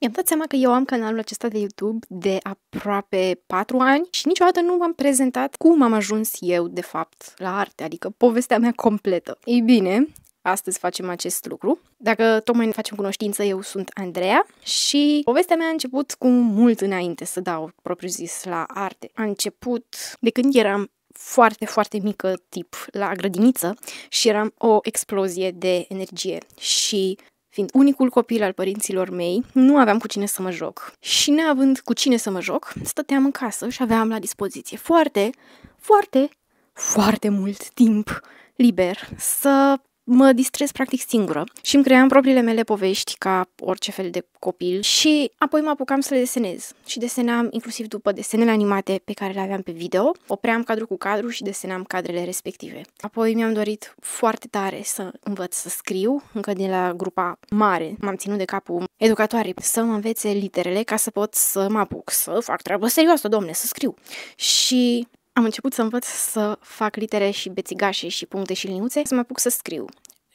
Mi-am dat seama că eu am canalul acesta de YouTube de aproape 4 ani și niciodată nu m-am prezentat cum am ajuns eu, de fapt, la arte, adică povestea mea completă. Ei bine, astăzi facem acest lucru. Dacă tocmai ne facem cunoștință, eu sunt Andreea și povestea mea a început cu mult înainte să dau propriu zis la arte. A început de când eram foarte, foarte mică tip la grădiniță și eram o explozie de energie și Fiind unicul copil al părinților mei, nu aveam cu cine să mă joc. Și neavând cu cine să mă joc, stăteam în casă și aveam la dispoziție foarte, foarte, foarte mult timp liber să mă distrez practic singură și îmi cream propriile mele povești ca orice fel de copil și apoi mă apucam să le desenez și desenam inclusiv după desenele animate pe care le aveam pe video, opream cadru cu cadru și desenam cadrele respective. Apoi mi-am dorit foarte tare să învăț să scriu, încă din la grupa mare m-am ținut de capul educatoare să mă învețe literele ca să pot să mă apuc să fac treabă serioasă, domne, să scriu. Și am început să învăț să fac litere și bețigașe și puncte și liniuțe, să mă apuc să scriu.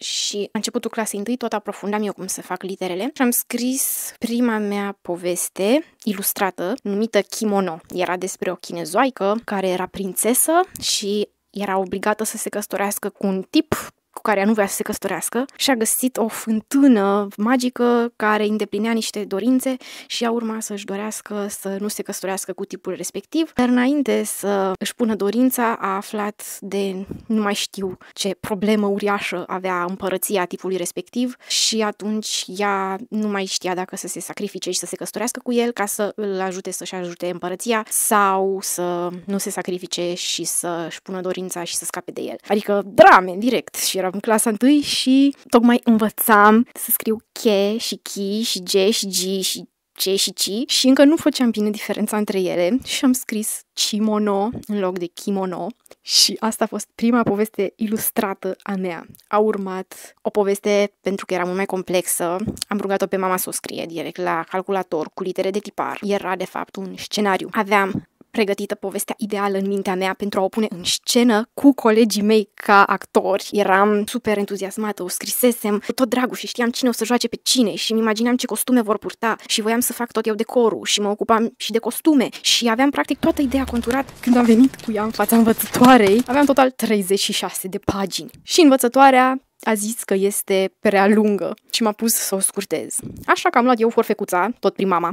Și la începutul clasei întâi tot aprofundam eu cum să fac literele și am scris prima mea poveste ilustrată numită Kimono. Era despre o chinezoaică care era prințesă și era obligată să se căsătorească cu un tip cu care ea nu vrea să se căsătorească și a găsit o fântână magică care îndeplinea niște dorințe și a urma să-și dorească să nu se căsătorească cu tipul respectiv, dar înainte să își pună dorința a aflat de nu mai știu ce problemă uriașă avea împărăția tipului respectiv și atunci ea nu mai știa dacă să se sacrifice și să se căsătorească cu el ca să îl ajute să-și ajute împărăția sau să nu se sacrifice și să-și pună dorința și să scape de el. Adică drame direct și eram în clasa 1 și tocmai învățam să scriu che și chi și G și G și C și C și încă nu făceam bine diferența între ele și am scris kimono în loc de kimono și asta a fost prima poveste ilustrată a mea. A urmat o poveste pentru că era mult mai complexă, am rugat-o pe mama să o scrie direct la calculator cu litere de tipar. Era de fapt un scenariu. Aveam pregătită povestea ideală în mintea mea pentru a o pune în scenă cu colegii mei ca actori. Eram super entuziasmată, o scrisesem cu tot dragul și știam cine o să joace pe cine și îmi imaginam ce costume vor purta și voiam să fac tot eu decorul și mă ocupam și de costume și aveam practic toată ideea conturat Când am venit cu ea în fața învățătoarei, aveam total 36 de pagini. Și învățătoarea a zis că este prea lungă și m-a pus să o scurtez. Așa că am luat eu forfecuța, tot prin mama,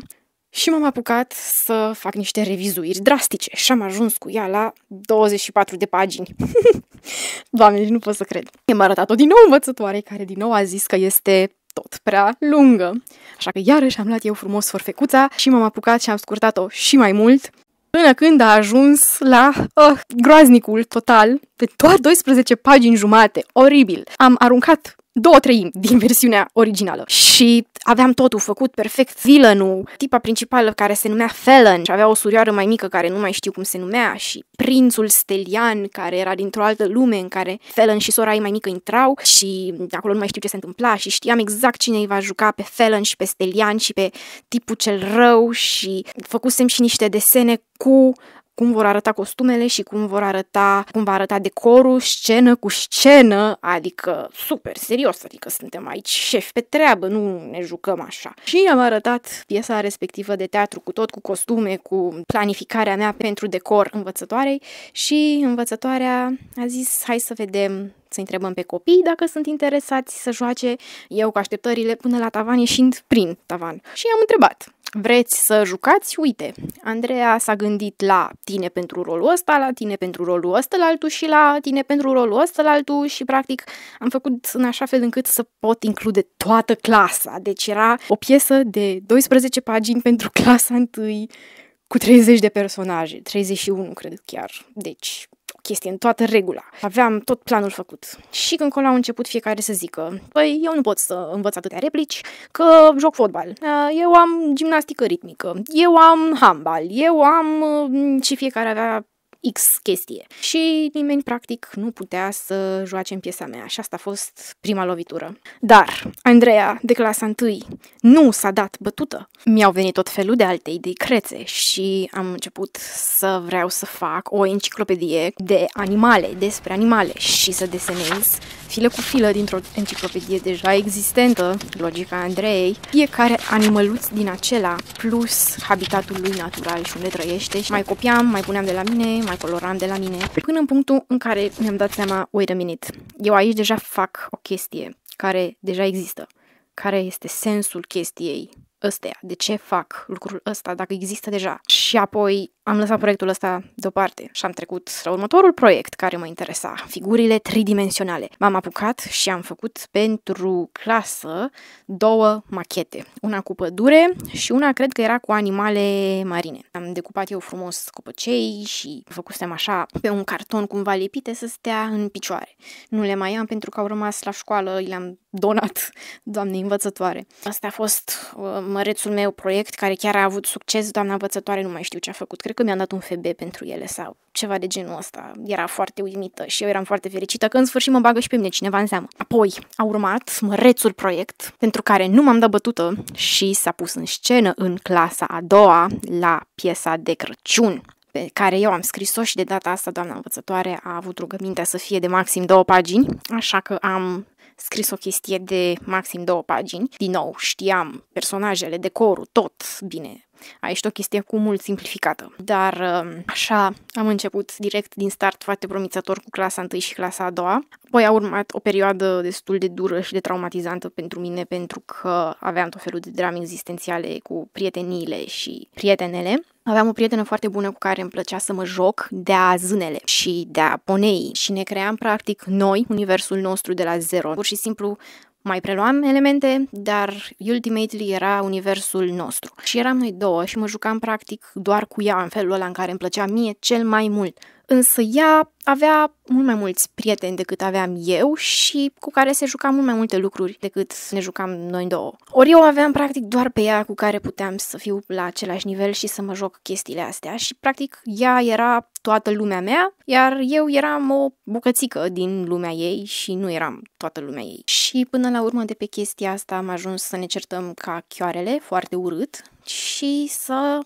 și m-am apucat să fac niște revizuiri drastice și am ajuns cu ea la 24 de pagini. Doamne, nu pot să cred. I-am arătat-o din nou învățătoare, care din nou a zis că este tot prea lungă. Așa că iarăși am luat eu frumos forfecuța și m-am apucat și am scurtat-o și mai mult până când a ajuns la uh, groaznicul total de doar 12 pagini jumate. Oribil! Am aruncat două treimi din versiunea originală. Și aveam totul făcut perfect. Villainul, tipa principală care se numea Felon și avea o surioară mai mică care nu mai știu cum se numea și prințul stelian care era dintr-o altă lume în care Felon și sora ei mai mică intrau și acolo nu mai știu ce se întâmpla și știam exact cine îi va juca pe Felon și pe stelian și pe tipul cel rău și făcusem și niște desene cu cum vor arăta costumele și cum vor arăta, cum va arăta decorul, scenă cu scenă, adică super serios, adică suntem aici șefi pe treabă, nu ne jucăm așa. Și am arătat piesa respectivă de teatru cu tot, cu costume, cu planificarea mea pentru decor învățătoarei și învățătoarea a zis hai să vedem să întrebăm pe copii dacă sunt interesați să joace, eu cu așteptările până la tavan ieșind prin tavan. Și am întrebat, vreți să jucați? Uite, Andreea s-a gândit la tine pentru rolul ăsta, la tine pentru rolul ăsta, la altul și la tine pentru rolul ăsta, la altul și practic am făcut în așa fel încât să pot include toată clasa. Deci era o piesă de 12 pagini pentru clasa întâi cu 30 de personaje, 31 cred chiar. Deci, chestie, în toată regula. Aveam tot planul făcut. Și când colo au început fiecare să zică, păi eu nu pot să învăț atâtea replici, că joc fotbal, eh, eu am gimnastică ritmică, eu am handbal, eu am... Mm, și fiecare avea X chestie. Și nimeni practic nu putea să joace în piesa mea și asta a fost prima lovitură. Dar Andreea, de clasa 1, nu s-a dat bătută. Mi-au venit tot felul de alte idei crețe și am început să vreau să fac o enciclopedie de animale, despre animale și să desenez filă cu filă dintr-o enciclopedie deja existentă, logica Andrei, fiecare animăluț din acela plus habitatul lui natural și unde trăiește și mai copiam, mai puneam de la mine, mai coloram de la mine, până în punctul în care mi-am dat seama, wait a minute, eu aici deja fac o chestie care deja există, care este sensul chestiei ăsteia, de ce fac lucrul ăsta dacă există deja. Și apoi am lăsat proiectul ăsta deoparte și am trecut la următorul proiect care mă interesa, figurile tridimensionale. M-am apucat și am făcut pentru clasă două machete, una cu pădure și una cred că era cu animale marine. Am decupat eu frumos copăcei și făcusem așa pe un carton cumva lipite să stea în picioare. Nu le mai am pentru că au rămas la școală, le-am donat doamnei învățătoare. Asta a fost uh, mărețul meu proiect care chiar a avut succes. Doamna învățătoare nu mai știu ce a făcut. Cred că mi-a dat un FB pentru ele sau ceva de genul ăsta. Era foarte uimită și eu eram foarte fericită că în sfârșit mă bagă și pe mine cineva în seamă. Apoi a urmat mărețul proiect pentru care nu m-am dat bătută și s-a pus în scenă în clasa a doua la piesa de Crăciun pe care eu am scris-o și de data asta doamna învățătoare a avut rugămintea să fie de maxim două pagini, așa că am scris o chestie de maxim două pagini. Din nou, știam personajele, decorul, tot bine Aici o chestie cu mult simplificată. Dar um, așa am început direct din start foarte promițător cu clasa 1 și clasa a doua. Apoi a urmat o perioadă destul de dură și de traumatizantă pentru mine pentru că aveam tot felul de drame existențiale cu prieteniile și prietenele. Aveam o prietenă foarte bună cu care îmi plăcea să mă joc de-a zânele și de-a ponei și ne cream practic noi universul nostru de la zero. Pur și simplu mai preluam elemente, dar ultimately era universul nostru. Și eram noi două și mă jucam practic doar cu ea în felul ăla în care îmi plăcea mie cel mai mult. Însă ea avea mult mai mulți prieteni decât aveam eu și cu care se jucam mult mai multe lucruri decât ne jucam noi două. Ori eu aveam practic doar pe ea cu care puteam să fiu la același nivel și să mă joc chestiile astea și practic ea era toată lumea mea, iar eu eram o bucățică din lumea ei și nu eram toată lumea ei. Și până la urmă de pe chestia asta am ajuns să ne certăm ca chioarele, foarte urât, și să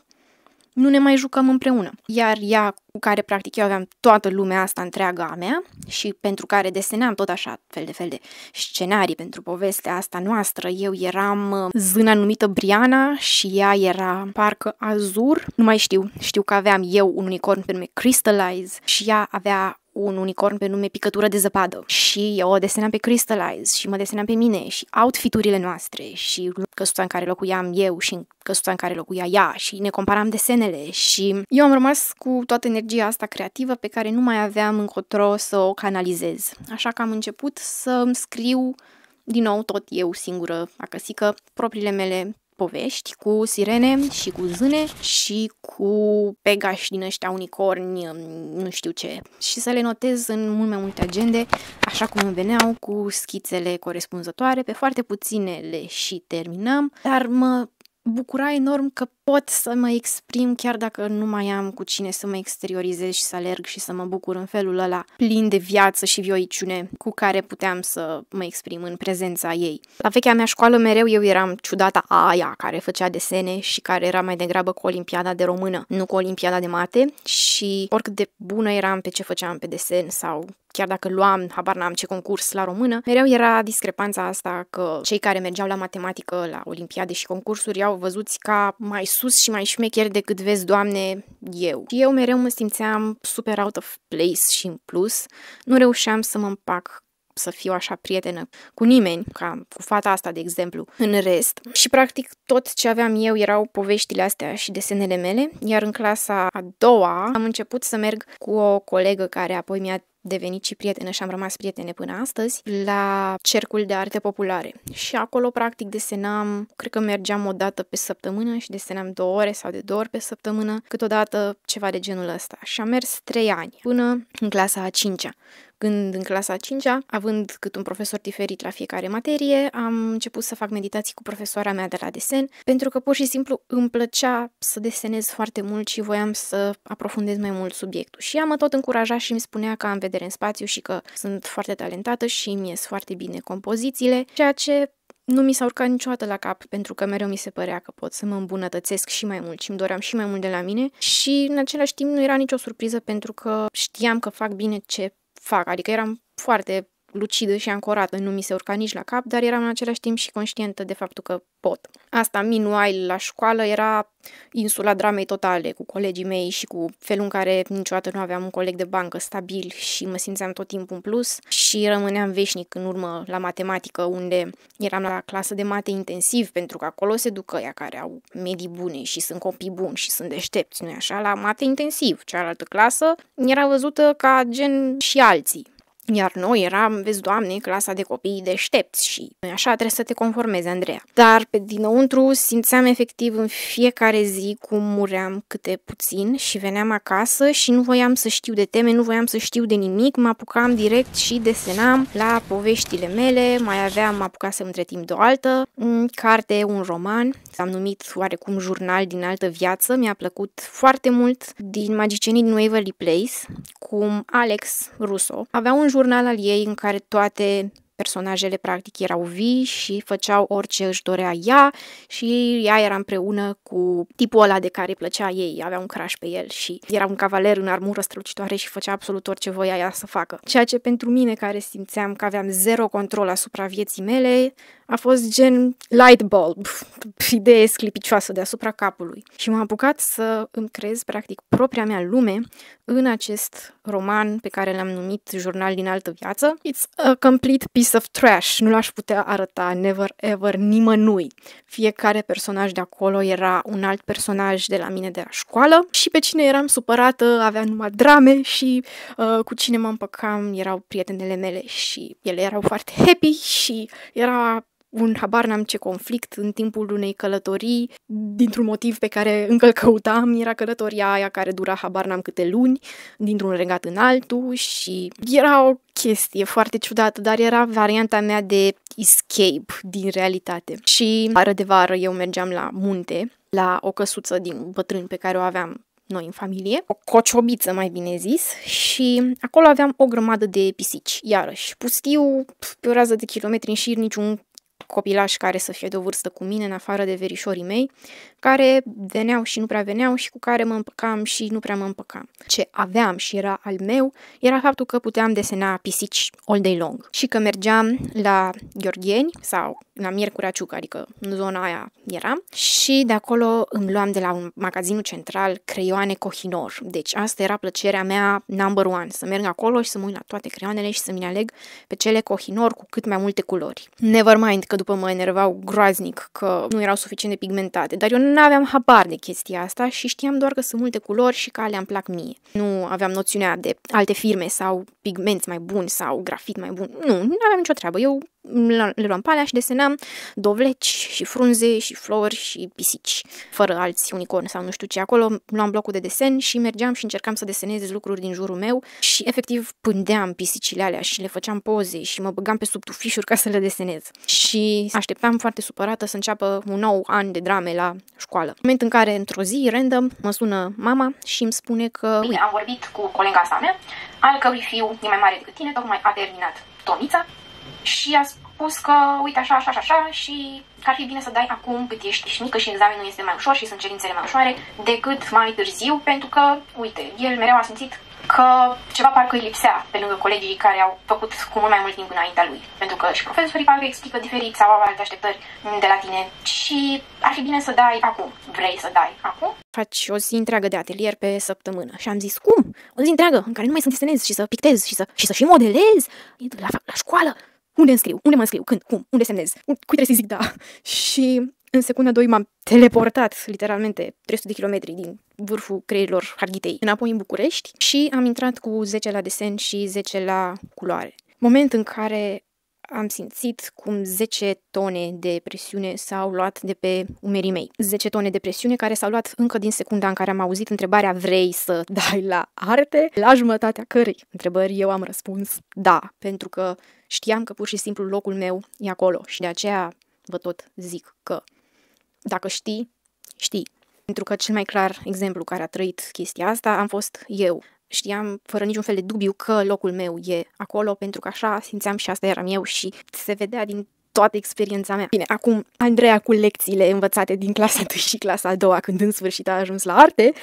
nu ne mai jucăm împreună. Iar ea cu care practic eu aveam toată lumea asta întreaga a mea și pentru care deseneam tot așa fel de fel de scenarii pentru povestea asta noastră. Eu eram uh, zâna numită Briana și ea era parcă Azur. Nu mai știu, știu că aveam eu un unicorn pe nume Crystallize și ea avea un unicorn pe nume Picătură de Zăpadă și eu o deseneam pe Crystallize și mă deseneam pe mine și outfiturile noastre și căsuța în care locuiam eu și căsuța în care locuia ea și ne comparam desenele și eu am rămas cu toată energia energia asta creativă pe care nu mai aveam încotro să o canalizez. Așa că am început să scriu din nou tot eu singură, căsică propriile mele povești cu sirene și cu zâne și cu pegași din ăștia unicorni, um, nu știu ce. Și să le notez în mult mai multe agende, așa cum îmi veneau, cu schițele corespunzătoare. Pe foarte puține le și terminam, dar mă bucura enorm că pot să mă exprim chiar dacă nu mai am cu cine să mă exteriorizez și să alerg și să mă bucur în felul ăla plin de viață și vioiciune cu care puteam să mă exprim în prezența ei. La vechea mea școală mereu eu eram ciudata aia care făcea desene și care era mai degrabă cu olimpiada de română, nu cu olimpiada de mate și oricât de bună eram pe ce făceam pe desen sau chiar dacă luam, habar n-am ce concurs la română, mereu era discrepanța asta că cei care mergeau la matematică, la olimpiade și concursuri, au văzuți ca mai sus și mai șmecher decât vezi, Doamne, eu. Și eu mereu mă simțeam super out of place și în plus, nu reușeam să mă împac să fiu așa prietenă cu nimeni, ca cu fata asta, de exemplu, în rest. Și practic tot ce aveam eu erau poveștile astea și desenele mele, iar în clasa a doua am început să merg cu o colegă care apoi mi-a devenit și prietenă și am rămas prietene până astăzi, la cercul de arte populare. Și acolo, practic, desenam, cred că mergeam o dată pe săptămână și desenam două ore sau de două ori pe săptămână, câteodată ceva de genul ăsta. Și am mers trei ani, până în clasa a cincea, când în clasa 5-a, având cât un profesor diferit la fiecare materie, am început să fac meditații cu profesoara mea de la desen, pentru că pur și simplu îmi plăcea să desenez foarte mult și voiam să aprofundez mai mult subiectul. Și ea mă tot încuraja și îmi spunea că am vedere în spațiu și că sunt foarte talentată și îmi ies foarte bine compozițiile, ceea ce nu mi s-a urcat niciodată la cap, pentru că mereu mi se părea că pot să mă îmbunătățesc și mai mult și îmi doream și mai mult de la mine și în același timp nu era nicio surpriză pentru că știam că fac bine ce fac. Adică eram foarte lucidă și ancorată, nu mi se urca nici la cap, dar eram în același timp și conștientă de faptul că pot. Asta, meanwhile, la școală era insula dramei totale cu colegii mei și cu felul în care niciodată nu aveam un coleg de bancă stabil și mă simțeam tot timpul în plus și rămâneam veșnic în urmă la matematică unde eram la clasă de mate intensiv pentru că acolo se ducă ea care au medii bune și sunt copii buni și sunt deștepți, nu așa? La mate intensiv, cealaltă clasă era văzută ca gen și alții iar noi eram, vezi, doamne, clasa de copii deștepți și așa trebuie să te conformezi, Andreea. Dar pe dinăuntru simțeam efectiv în fiecare zi cum muream câte puțin și veneam acasă și nu voiam să știu de teme, nu voiam să știu de nimic, mă apucam direct și desenam la poveștile mele, mai aveam, mă apucasem între timp de o altă un carte, un roman, am numit oarecum jurnal din altă viață, mi-a plăcut foarte mult din magicienii din Waverly Place, cum Alex Russo avea un jurnal jurnal al ei în care toate Personajele practic erau vii și făceau orice își dorea ea și ea era împreună cu tipul ăla de care îi plăcea ei, avea un crash pe el și era un cavaler în armură strălucitoare și făcea absolut orice voia ea să facă. Ceea ce pentru mine care simțeam că aveam zero control asupra vieții mele a fost gen light bulb, idee sclipicioasă deasupra capului. Și m-am apucat să îmi creez practic propria mea lume în acest roman pe care l-am numit Jurnal din altă viață. It's a complete piece piece of trash, nu l-aș putea arăta never ever nimănui. Fiecare personaj de acolo era un alt personaj de la mine de la școală și pe cine eram supărată avea numai drame și uh, cu cine mă împăcam erau prietenele mele și ele erau foarte happy și era un habar n-am ce conflict în timpul unei călătorii, dintr-un motiv pe care încă îl căutam, era călătoria aia care dura habar n-am câte luni, dintr-un regat în altul și era o chestie foarte ciudată, dar era varianta mea de escape din realitate. Și vară de vară eu mergeam la munte, la o căsuță din bătrâni pe care o aveam noi în familie, o cociobiță mai bine zis, și acolo aveam o grămadă de pisici, iarăși, pustiu, pe o rază de kilometri în șir, niciun copilași care să fie de o vârstă cu mine, în afară de verișorii mei, care veneau și nu prea veneau și cu care mă împăcam și nu prea mă împăcam. Ce aveam și era al meu era faptul că puteam desena pisici all day long și că mergeam la Gheorgheni sau la Miercurea Ciuc, adică în zona aia eram și de acolo îmi luam de la un magazinul central creioane Cohinor. Deci asta era plăcerea mea number one, să merg acolo și să mă uit la toate creioanele și să-mi aleg pe cele Cohinor cu cât mai multe culori. Never mind că după mă enervau groaznic că nu erau suficient de pigmentate, dar eu nu aveam habar de chestia asta și știam doar că sunt multe culori și că alea îmi plac mie. Nu aveam noțiunea de alte firme sau pigmenți mai buni sau grafit mai bun. Nu, nu aveam nicio treabă. Eu le luam palea și desenam dovleci și frunze și flori și pisici, fără alți unicorni sau nu știu ce. Acolo luam blocul de desen și mergeam și încercam să desenez lucruri din jurul meu și efectiv pândeam pisicile alea și le făceam poze și mă băgam pe sub tufișuri ca să le desenez. Și așteptam foarte supărată să înceapă un nou an de drame la școală. Moment în care, într-o zi, random, mă sună mama și îmi spune că... Bine, am vorbit cu colega sa mea, al cărui fiu e mai mare decât tine, tocmai a terminat domnița și a spus că, uite, așa, așa, așa, și că ar fi bine să dai acum cât ești și mică și examenul este mai ușor și sunt cerințele mai ușoare decât mai târziu, pentru că, uite, el mereu a simțit că ceva parcă îi lipsea pe lângă colegii care au făcut cu mult mai mult timp înaintea lui. Pentru că și profesorii parcă explică diferit sau au alte așteptări de la tine și ar fi bine să dai acum. Vrei să dai acum? Faci o zi întreagă de atelier pe săptămână. Și am zis, cum? O zi întreagă în care nu mai sunt desenez și să pictez și să, și să și modelez la, la școală. Unde înscriu? Unde mă înscriu? Când? Cum? Unde semnez? Cui trebuie să zic da? și în secunda 2 m-am teleportat literalmente 300 de kilometri din vârful creierilor Harghitei înapoi în București și am intrat cu 10 la desen și 10 la culoare. Moment în care am simțit cum 10 tone de presiune s-au luat de pe umerii mei. 10 tone de presiune care s-au luat încă din secunda în care am auzit întrebarea vrei să dai la arte, la jumătatea cărei întrebări eu am răspuns da, pentru că știam că pur și simplu locul meu e acolo și de aceea vă tot zic că dacă știi, știi. Pentru că cel mai clar exemplu care a trăit chestia asta am fost eu știam fără niciun fel de dubiu că locul meu e acolo, pentru că așa simțeam și asta eram eu și se vedea din toată experiența mea. Bine, acum Andreea cu lecțiile învățate din clasa 2 și clasa 2 când în sfârșit a ajuns la arte,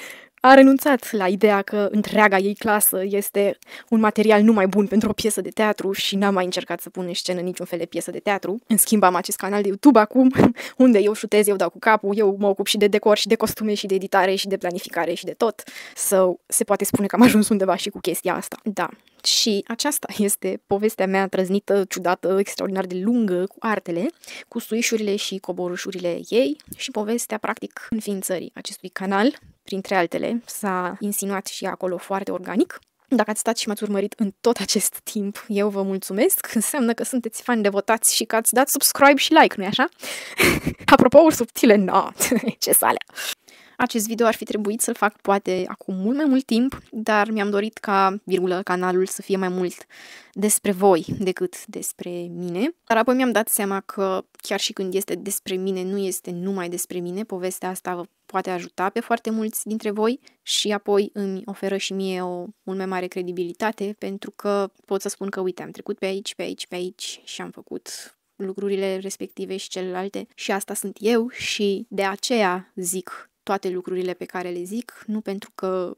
a renunțat la ideea că întreaga ei clasă este un material numai bun pentru o piesă de teatru și n-am mai încercat să pun în scenă niciun fel de piesă de teatru. În schimb, am acest canal de YouTube acum, unde eu șutez, eu dau cu capul, eu mă ocup și de decor și de costume și de editare și de planificare și de tot. So, se poate spune că am ajuns undeva și cu chestia asta. Da. Și aceasta este povestea mea trăznită, ciudată, extraordinar de lungă cu artele, cu suișurile și coborușurile ei și povestea, practic, înființării acestui canal printre altele, s-a insinuat și acolo foarte organic. Dacă ați stat și m-ați urmărit în tot acest timp, eu vă mulțumesc. Înseamnă că sunteți fani de votați și că ați dat subscribe și like, nu-i așa? Apropo, subtile, na, no. ce sale. Acest video ar fi trebuit să-l fac poate acum mult mai mult timp, dar mi-am dorit ca, virgulă, canalul să fie mai mult despre voi decât despre mine. Dar apoi mi-am dat seama că chiar și când este despre mine, nu este numai despre mine, povestea asta vă poate ajuta pe foarte mulți dintre voi și apoi îmi oferă și mie o mult mai mare credibilitate pentru că pot să spun că uite, am trecut pe aici, pe aici, pe aici și am făcut lucrurile respective și celelalte și asta sunt eu și de aceea zic toate lucrurile pe care le zic, nu pentru că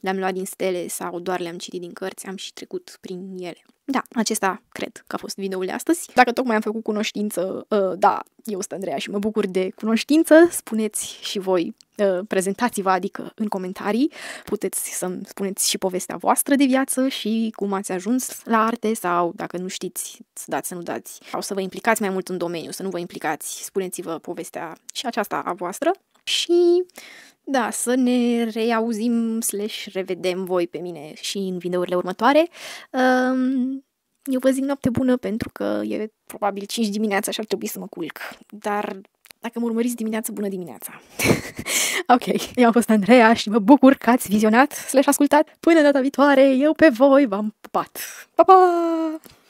le-am luat din stele sau doar le-am citit din cărți, am și trecut prin ele. Da, acesta cred că a fost videoul de astăzi. Dacă tocmai am făcut cunoștință, uh, da, eu sunt Andreea și mă bucur de cunoștință, spuneți și voi, uh, prezentați-vă, adică în comentarii, puteți să-mi spuneți și povestea voastră de viață și cum ați ajuns la arte sau dacă nu știți să dați, să nu dați, sau să vă implicați mai mult în domeniu, să nu vă implicați, spuneți-vă povestea și aceasta a voastră și da, să ne reauzim slash revedem voi pe mine și în videourile următoare. Um, eu vă zic noapte bună pentru că e probabil 5 dimineața și ar trebui să mă culc. Dar dacă mă urmăriți dimineața, bună dimineața! ok, eu am fost Andreea și mă bucur că ați vizionat slash ascultat. Până data viitoare, eu pe voi v-am pupat! Pa, pa!